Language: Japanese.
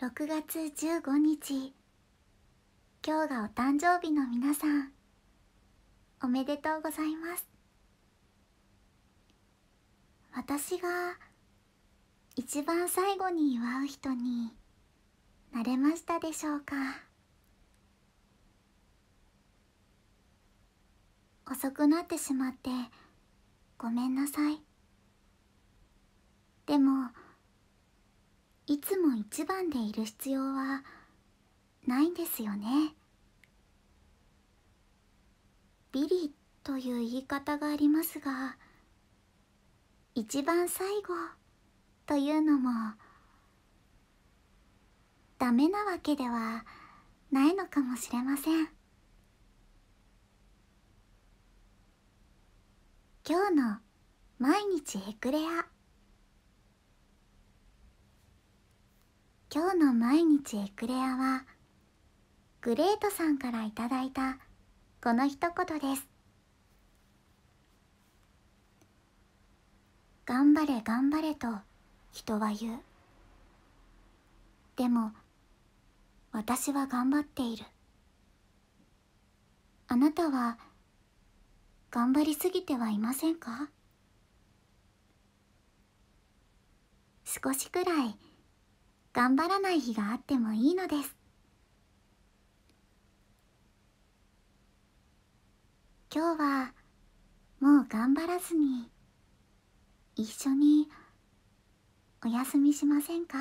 6月15日今日がお誕生日の皆さんおめでとうございます私が一番最後に祝う人になれましたでしょうか遅くなってしまってごめんなさいでも一番でいる必要はないんですよねビリという言い方がありますが一番最後というのもダメなわけではないのかもしれません今日の毎日エクレア今日の毎日エクレアはグレートさんからいただいたこの一言です頑張れ頑張れと人は言うでも私は頑張っているあなたは頑張りすぎてはいませんか少しくらい頑張らない日があってもいいのです今日はもう頑張らずに一緒にお休みしませんか